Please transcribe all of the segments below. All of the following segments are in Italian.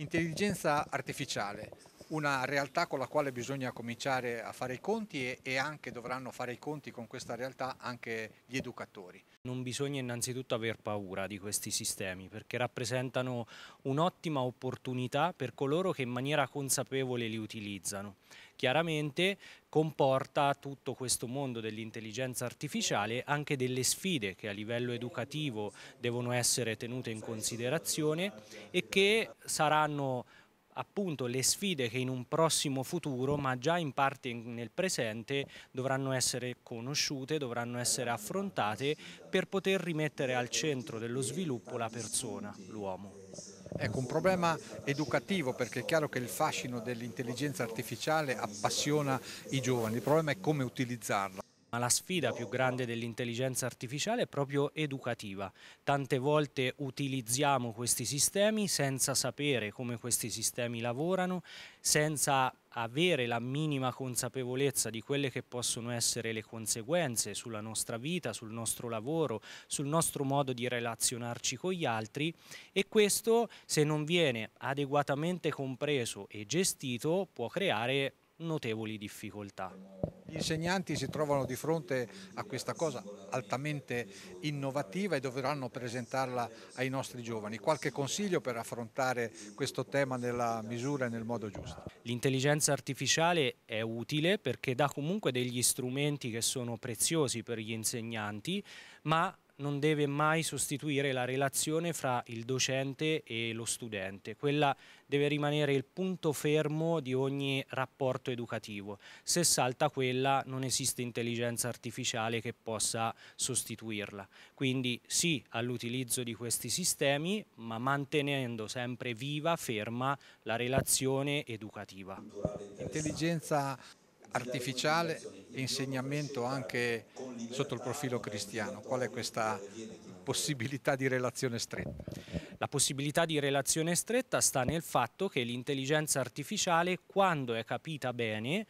intelligenza artificiale una realtà con la quale bisogna cominciare a fare i conti e, e, anche dovranno fare i conti con questa realtà anche gli educatori. Non bisogna innanzitutto aver paura di questi sistemi perché rappresentano un'ottima opportunità per coloro che in maniera consapevole li utilizzano. Chiaramente comporta tutto questo mondo dell'intelligenza artificiale anche delle sfide che a livello educativo devono essere tenute in considerazione e che saranno appunto le sfide che in un prossimo futuro, ma già in parte nel presente, dovranno essere conosciute, dovranno essere affrontate per poter rimettere al centro dello sviluppo la persona, l'uomo. Ecco, un problema educativo perché è chiaro che il fascino dell'intelligenza artificiale appassiona i giovani, il problema è come utilizzarla. Ma la sfida più grande dell'intelligenza artificiale è proprio educativa. Tante volte utilizziamo questi sistemi senza sapere come questi sistemi lavorano, senza avere la minima consapevolezza di quelle che possono essere le conseguenze sulla nostra vita, sul nostro lavoro, sul nostro modo di relazionarci con gli altri e questo se non viene adeguatamente compreso e gestito può creare notevoli difficoltà. Gli insegnanti si trovano di fronte a questa cosa altamente innovativa e dovranno presentarla ai nostri giovani. Qualche consiglio per affrontare questo tema nella misura e nel modo giusto. L'intelligenza artificiale è utile perché dà comunque degli strumenti che sono preziosi per gli insegnanti, ma non deve mai sostituire la relazione fra il docente e lo studente. Quella deve rimanere il punto fermo di ogni rapporto educativo. Se salta quella non esiste intelligenza artificiale che possa sostituirla. Quindi sì all'utilizzo di questi sistemi, ma mantenendo sempre viva, ferma la relazione educativa. Intelligenza artificiale e insegnamento anche sotto il profilo cristiano? Qual è questa possibilità di relazione stretta? La possibilità di relazione stretta sta nel fatto che l'intelligenza artificiale, quando è capita bene,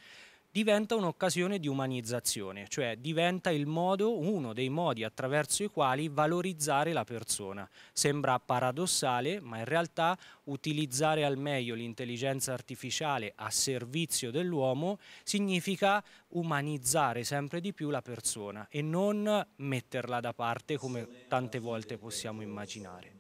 diventa un'occasione di umanizzazione, cioè diventa il modo, uno dei modi attraverso i quali valorizzare la persona. Sembra paradossale, ma in realtà utilizzare al meglio l'intelligenza artificiale a servizio dell'uomo significa umanizzare sempre di più la persona e non metterla da parte come tante volte possiamo immaginare.